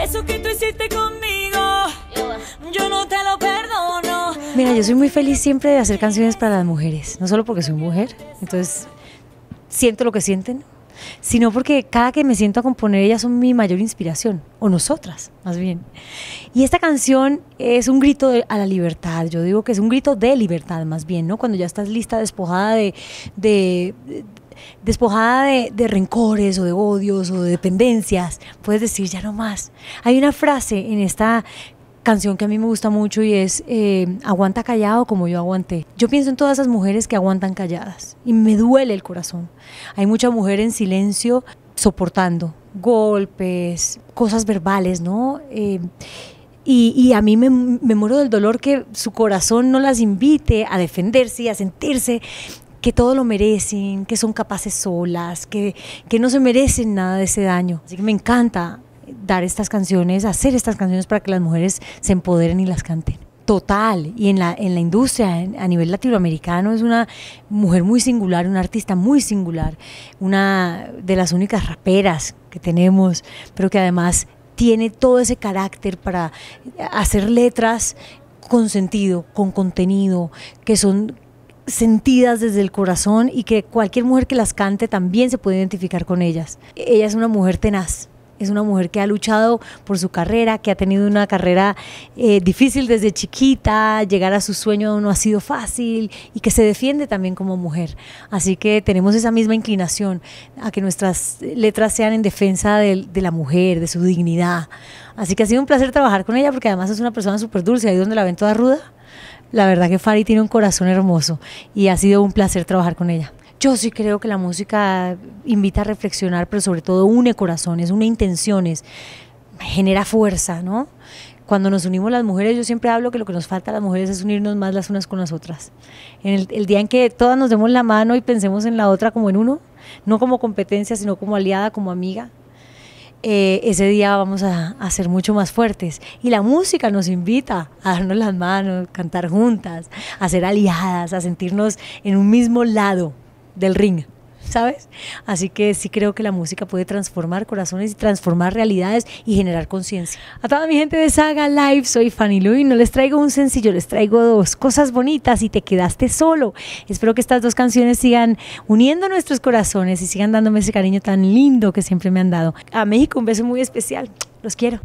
Eso que tú hiciste conmigo, yo no te lo perdono. Mira, yo soy muy feliz siempre de hacer canciones para las mujeres, no solo porque soy mujer, entonces siento lo que sienten, sino porque cada que me siento a componer ellas son mi mayor inspiración, o nosotras, más bien. Y esta canción es un grito a la libertad, yo digo que es un grito de libertad, más bien, ¿no? Cuando ya estás lista, despojada de despojada de, rencores o de odios o de dependencias, puedes decir ya no más. Hay una frase en esta canción que a mí me gusta mucho y es eh, aguanta callado como yo aguanté. Yo pienso en todas esas mujeres que aguantan calladas y me duele el corazón. Hay mucha mujer en silencio soportando golpes, cosas verbales, ¿no? Eh, y, a mí me, me, muero del dolor que su corazón no las invite a defenderse y a sentirse que todo lo merecen, que son capaces solas, que, no se merecen nada de ese daño. Así que me encanta dar estas canciones, hacer estas canciones para que las mujeres se empoderen y las canten. Total, y en la, en la industria a nivel latinoamericano es una mujer muy singular, una artista muy singular, una de las únicas raperas que tenemos, pero que además tiene todo ese carácter para hacer letras con sentido, con contenido, que son sentidas desde el corazón y que cualquier mujer que las cante también se puede identificar con ellas. Ella es una mujer tenaz, es una mujer que ha luchado por su carrera, que ha tenido una carrera eh, difícil desde chiquita, llegar a su sueño no ha sido fácil y que se defiende también como mujer. Así que tenemos esa misma inclinación a que nuestras letras sean en defensa de, la mujer, de su dignidad. Así que ha sido un placer trabajar con ella porque además es una persona súper dulce, ahí donde la ven toda ruda la verdad que Fari tiene un corazón hermoso y ha sido un placer trabajar con ella. Yo sí creo que la música invita a reflexionar, pero sobre todo une corazones, une intenciones, genera fuerza, ¿no? Cuando nos unimos las mujeres, yo siempre hablo que lo que nos falta a las mujeres es unirnos más las unas con las otras. En el día en que todas nos demos la mano y pensemos en la otra como en uno, no como competencia, sino como aliada, como amiga, eh, ese día vamos a, a, ser mucho más fuertes. Y la música nos invita a darnos las manos, cantar juntas, a ser aliadas, a sentirnos en un mismo lado del ring. ¿sabes? Así que sí creo que la música puede transformar corazones y transformar realidades y generar conciencia. A toda mi gente de Saga Live, soy Fanny Lu no les traigo un sencillo, les traigo dos cosas bonitas y te quedaste solo. Espero que estas dos canciones sigan uniendo nuestros corazones y sigan dándome ese cariño tan lindo que siempre me han dado. A México un beso muy especial. Los quiero.